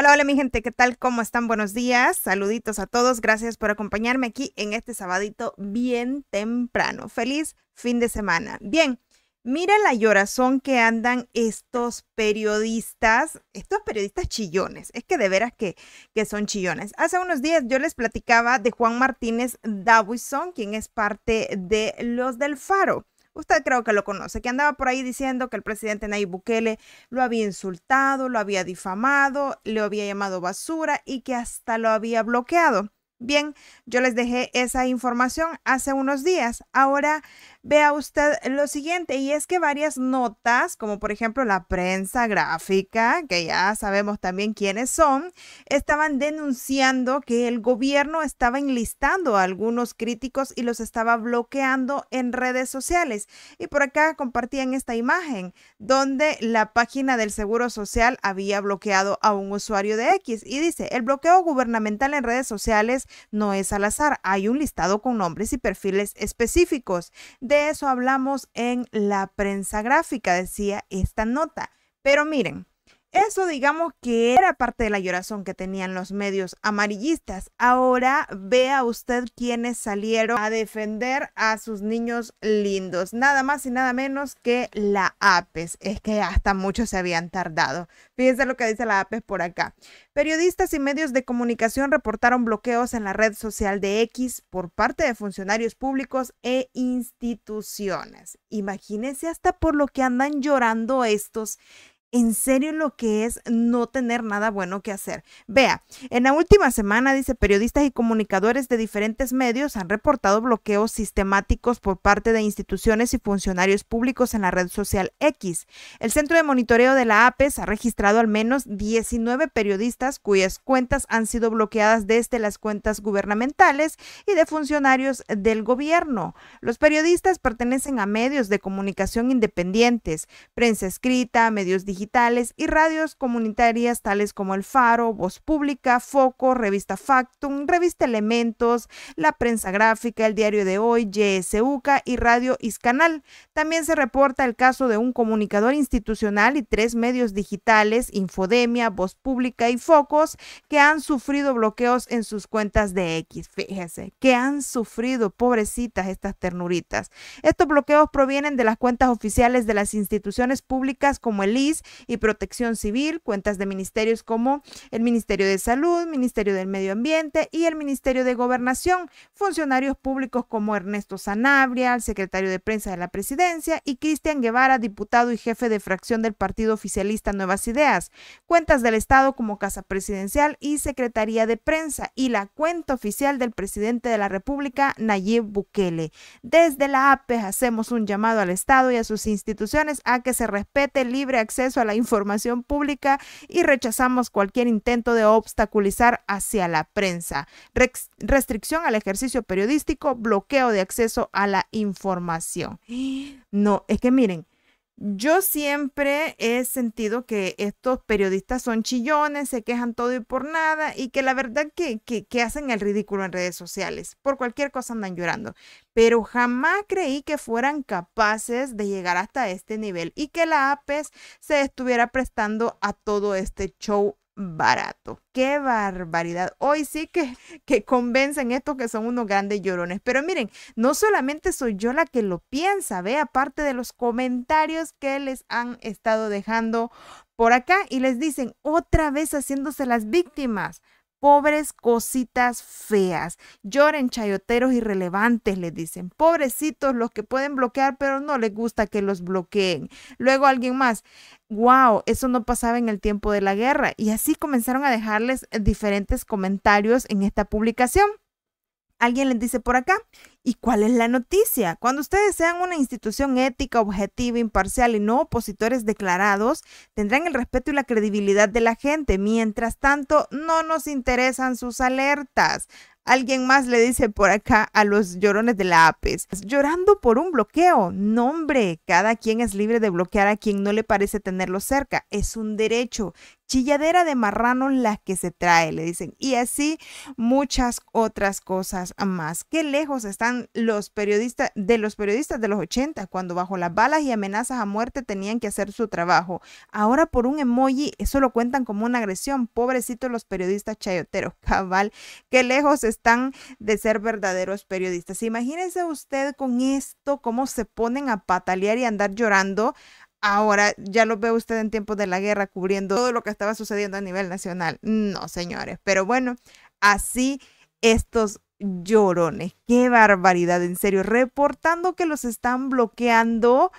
Hola, hola mi gente, ¿qué tal? ¿Cómo están? Buenos días, saluditos a todos, gracias por acompañarme aquí en este sabadito bien temprano. Feliz fin de semana. Bien, mira la llorazón que andan estos periodistas, estos periodistas chillones, es que de veras que, que son chillones. Hace unos días yo les platicaba de Juan Martínez Davison, quien es parte de Los del Faro usted creo que lo conoce, que andaba por ahí diciendo que el presidente Nayib Bukele lo había insultado, lo había difamado, le había llamado basura y que hasta lo había bloqueado. Bien, yo les dejé esa información hace unos días. Ahora vea usted lo siguiente, y es que varias notas, como por ejemplo la prensa gráfica, que ya sabemos también quiénes son, estaban denunciando que el gobierno estaba enlistando a algunos críticos y los estaba bloqueando en redes sociales. Y por acá compartían esta imagen donde la página del Seguro Social había bloqueado a un usuario de X y dice, el bloqueo gubernamental en redes sociales no es al azar, hay un listado con nombres y perfiles específicos. De eso hablamos en la prensa gráfica, decía esta nota. Pero miren, eso digamos que era parte de la llorazón que tenían los medios amarillistas. Ahora vea usted quiénes salieron a defender a sus niños lindos. Nada más y nada menos que la APES. Es que hasta muchos se habían tardado. Fíjense lo que dice la APES por acá. Periodistas y medios de comunicación reportaron bloqueos en la red social de X por parte de funcionarios públicos e instituciones. Imagínense hasta por lo que andan llorando estos en serio lo que es no tener nada bueno que hacer. Vea, en la última semana, dice, periodistas y comunicadores de diferentes medios han reportado bloqueos sistemáticos por parte de instituciones y funcionarios públicos en la red social X. El Centro de Monitoreo de la APES ha registrado al menos 19 periodistas cuyas cuentas han sido bloqueadas desde las cuentas gubernamentales y de funcionarios del gobierno. Los periodistas pertenecen a medios de comunicación independientes, prensa escrita, medios digitales, y radios comunitarias tales como El Faro, Voz Pública, Foco, Revista Factum, Revista Elementos, La Prensa Gráfica, El Diario de Hoy, YSUCA y Radio Iscanal. También se reporta el caso de un comunicador institucional y tres medios digitales, Infodemia, Voz Pública y Focos, que han sufrido bloqueos en sus cuentas de X. Fíjese, que han sufrido, pobrecitas estas ternuritas. Estos bloqueos provienen de las cuentas oficiales de las instituciones públicas como el IS, y Protección Civil, cuentas de ministerios como el Ministerio de Salud, Ministerio del Medio Ambiente y el Ministerio de Gobernación, funcionarios públicos como Ernesto Sanabria, el secretario de prensa de la presidencia, y Cristian Guevara, diputado y jefe de fracción del Partido Oficialista Nuevas Ideas, cuentas del Estado como Casa Presidencial y Secretaría de Prensa y la cuenta oficial del presidente de la República, Nayib Bukele. Desde la APES hacemos un llamado al Estado y a sus instituciones a que se respete el libre acceso a la información pública y rechazamos cualquier intento de obstaculizar hacia la prensa. Restricción al ejercicio periodístico, bloqueo de acceso a la información. No, es que miren, yo siempre he sentido que estos periodistas son chillones, se quejan todo y por nada, y que la verdad que, que, hacen el ridículo en redes sociales. Por cualquier cosa andan llorando. Pero jamás creí que fueran capaces de llegar hasta este nivel y que la APES se estuviera prestando a todo este show barato. ¡Qué barbaridad! Hoy sí que, que convencen estos que son unos grandes llorones. Pero miren, no solamente soy yo la que lo piensa, ve, aparte de los comentarios que les han estado dejando por acá y les dicen otra vez haciéndose las víctimas pobres cositas feas. Lloren chayoteros irrelevantes, les dicen. Pobrecitos los que pueden bloquear, pero no les gusta que los bloqueen. Luego alguien más, wow, eso no pasaba en el tiempo de la guerra. Y así comenzaron a dejarles diferentes comentarios en esta publicación alguien les dice por acá, ¿y cuál es la noticia? Cuando ustedes sean una institución ética, objetiva, imparcial y no opositores declarados, tendrán el respeto y la credibilidad de la gente. Mientras tanto, no nos interesan sus alertas. Alguien más le dice por acá a los llorones de la APES, llorando por un bloqueo. Nombre, hombre, cada quien es libre de bloquear a quien no le parece tenerlo cerca. Es un derecho chilladera de marrano las que se trae, le dicen. Y así muchas otras cosas más. Qué lejos están los periodistas de los periodistas de los 80 cuando bajo las balas y amenazas a muerte tenían que hacer su trabajo. Ahora por un emoji eso lo cuentan como una agresión. Pobrecitos los periodistas chayoteros, cabal. Qué lejos están de ser verdaderos periodistas. Imagínense usted con esto cómo se ponen a patalear y andar llorando ahora ya lo ve usted en tiempos de la guerra cubriendo todo lo que estaba sucediendo a nivel nacional. No, señores, pero bueno, así estos llorones, qué barbaridad, en serio, reportando que los están bloqueando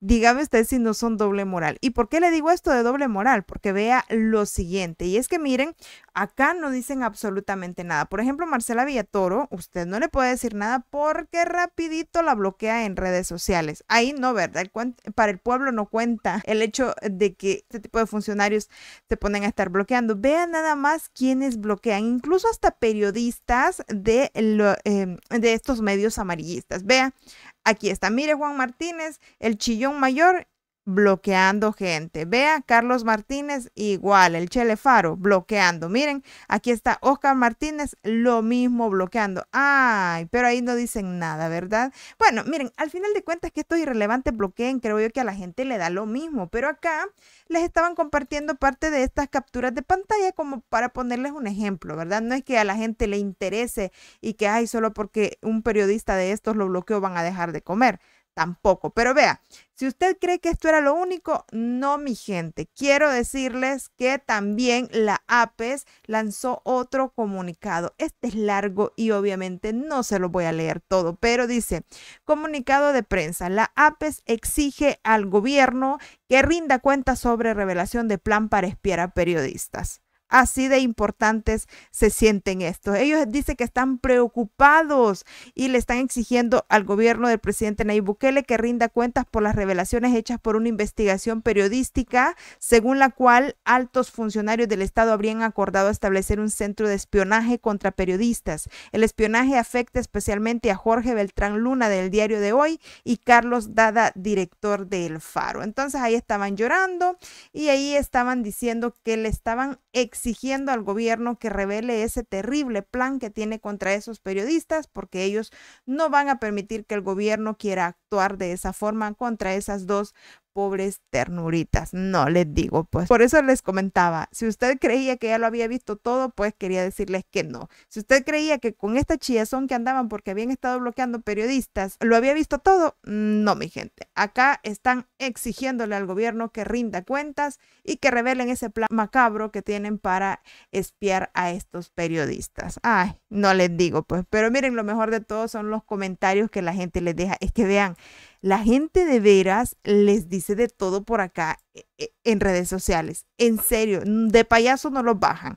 Dígame usted si no son doble moral. ¿Y por qué le digo esto de doble moral? Porque vea lo siguiente. Y es que miren, acá no dicen absolutamente nada. Por ejemplo, Marcela Villatoro, usted no le puede decir nada porque rapidito la bloquea en redes sociales. Ahí no, ¿verdad? para el pueblo no cuenta el hecho de que este tipo de funcionarios se ponen a estar bloqueando. Vean nada más quienes bloquean, incluso hasta periodistas de, em, de estos medios amarillistas. vea Aquí está, mire Juan Martínez, el chillón mayor bloqueando gente. vea Carlos Martínez igual, el chele faro bloqueando. Miren, aquí está Oscar Martínez, lo mismo bloqueando. Ay, pero ahí no dicen nada, ¿verdad? Bueno, miren, al final de cuentas que esto es irrelevante bloqueen, creo yo que a la gente le da lo mismo, pero acá les estaban compartiendo parte de estas capturas de pantalla como para ponerles un ejemplo, ¿verdad? No es que a la gente le interese y que, ay, solo porque un periodista de estos lo bloqueó van a dejar de comer tampoco. Pero vea, si usted cree que esto era lo único, no, mi gente. Quiero decirles que también la APES lanzó otro comunicado. Este es largo y obviamente no se lo voy a leer todo, pero dice, comunicado de prensa, la APES exige al gobierno que rinda cuentas sobre revelación de plan para espiar a periodistas. Así de importantes se sienten estos. Ellos dicen que están preocupados y le están exigiendo al gobierno del presidente Nayib Bukele que rinda cuentas por las revelaciones hechas por una investigación periodística, según la cual altos funcionarios del Estado habrían acordado establecer un centro de espionaje contra periodistas. El espionaje afecta especialmente a Jorge Beltrán Luna del diario de hoy y Carlos Dada, director del Faro. Entonces ahí estaban llorando y ahí estaban diciendo que le estaban exigiendo exigiendo al gobierno que revele ese terrible plan que tiene contra esos periodistas, porque ellos no van a permitir que el gobierno quiera actuar de esa forma contra esas dos pobres ternuritas. No les digo, pues. Por eso les comentaba, si usted creía que ya lo había visto todo, pues quería decirles que no. Si usted creía que con esta chillazón que andaban porque habían estado bloqueando periodistas, lo había visto todo, no, mi gente. Acá están exigiéndole al gobierno que rinda cuentas y que revelen ese plan macabro que tienen para espiar a estos periodistas. Ay, no les digo, pues. Pero miren, lo mejor de todo son los comentarios que la gente les deja. Es que vean, la gente de veras les dice de todo por acá e, e, en redes sociales. En serio, de payaso no los bajan.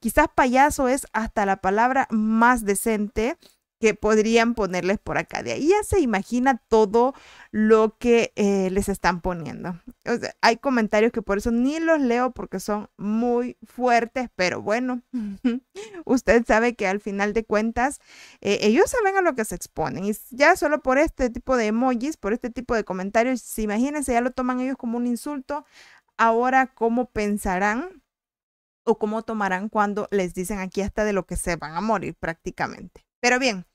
Quizás payaso es hasta la palabra más decente que podrían ponerles por acá. De ahí ya se imagina todo lo que eh, les están poniendo. hay comentarios que por eso ni los leo porque son muy fuertes, pero bueno, usted sabe que al final de cuentas eh, ellos saben a lo que se exponen y ya solo por este tipo de emojis, por este tipo de comentarios, si imagínense, ya lo toman ellos como un insulto. Ahora, ¿cómo pensarán o cómo tomarán cuando les dicen aquí hasta de lo que se van a morir prácticamente? Pero bien,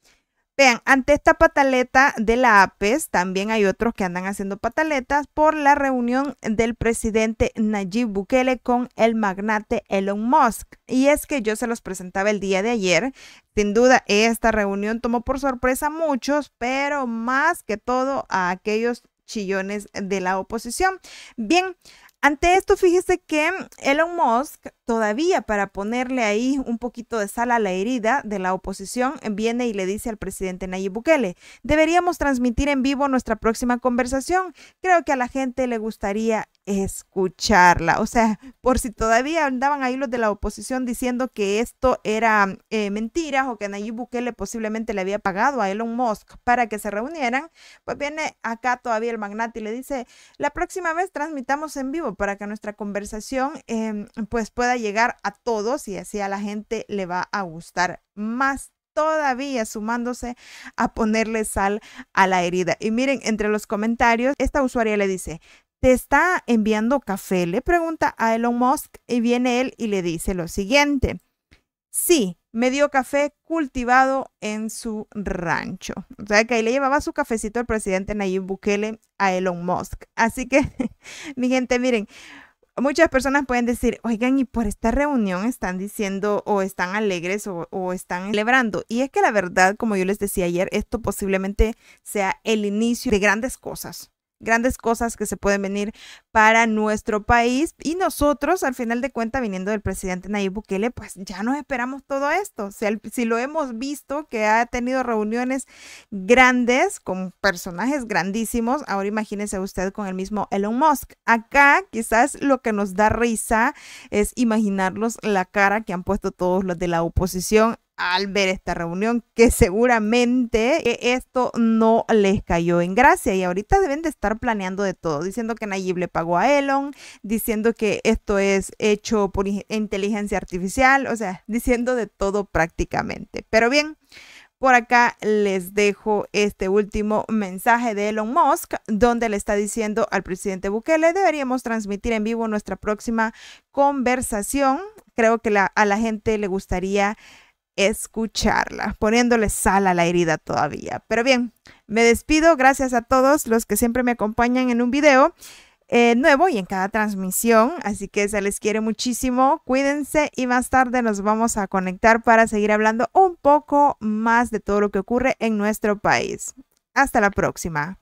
vean, ante esta pataleta de la APES, también hay otros que andan haciendo pataletas por la reunión del presidente Nayib Bukele con el magnate Elon Musk. Y es que yo se los presentaba el día de ayer. Sin duda, esta reunión tomó por sorpresa a muchos, pero más que todo a aquellos chillones de la oposición. Bien, ante esto, fíjese que Elon Musk todavía para ponerle ahí un poquito de sal a la herida de la oposición, viene y le dice al presidente Nayib Bukele, deberíamos transmitir en vivo nuestra próxima conversación. Creo que a la gente le gustaría escucharla. O sea, por si todavía andaban ahí los de la oposición diciendo que esto era mm, eh, mentira o que Nayib Bukele posiblemente le había pagado a Elon Musk para que se reunieran, pues viene acá todavía el magnate y le dice, la próxima vez transmitamos en vivo para que nuestra conversación em, pues pueda llegar a todos y así a la gente le va a gustar más todavía sumándose a ponerle sal a la herida. Y miren, entre los comentarios, esta usuaria le dice, te está enviando café? Le pregunta a Elon Musk y viene él y le dice lo siguiente. Sí, me dio café cultivado en su rancho. O sea que ahí le llevaba su cafecito al presidente Nayib Bukele a Elon Musk. Así que, mi gente, miren, muchas personas pueden decir, oigan, y por esta reunión están diciendo o están alegres o, o, están celebrando. Y es que la verdad, como yo les decía ayer, esto posiblemente sea el inicio de grandes cosas grandes cosas que se pueden venir para nuestro país y nosotros al final de cuenta viniendo del presidente Nayib Bukele pues ya nos esperamos todo esto si lo hemos visto que ha tenido reuniones grandes con personajes grandísimos ahora imagínense usted con el mismo Elon Musk acá quizás lo que nos da risa es imaginarlos la cara que han puesto todos los de la oposición al ver esta reunión que seguramente esto no les cayó en gracia y ahorita deben de estar planeando de todo, diciendo que Nayib le pagó a Elon, diciendo que esto es hecho por inteligencia artificial, o sea, diciendo de todo prácticamente. Pero bien, por acá les dejo este último mensaje de Elon Musk, donde le está diciendo al presidente Bukele, deberíamos transmitir en vivo nuestra próxima conversación. Creo que a la gente le gustaría escucharla, poniéndole sal a la herida todavía. Pero bien, me despido. Gracias a todos los que siempre me acompañan en un video eh, nuevo y en cada transmisión. Así que se les quiere muchísimo. Cuídense y más tarde nos vamos a conectar para seguir hablando un poco más de todo lo que ocurre en nuestro país. Hasta la próxima.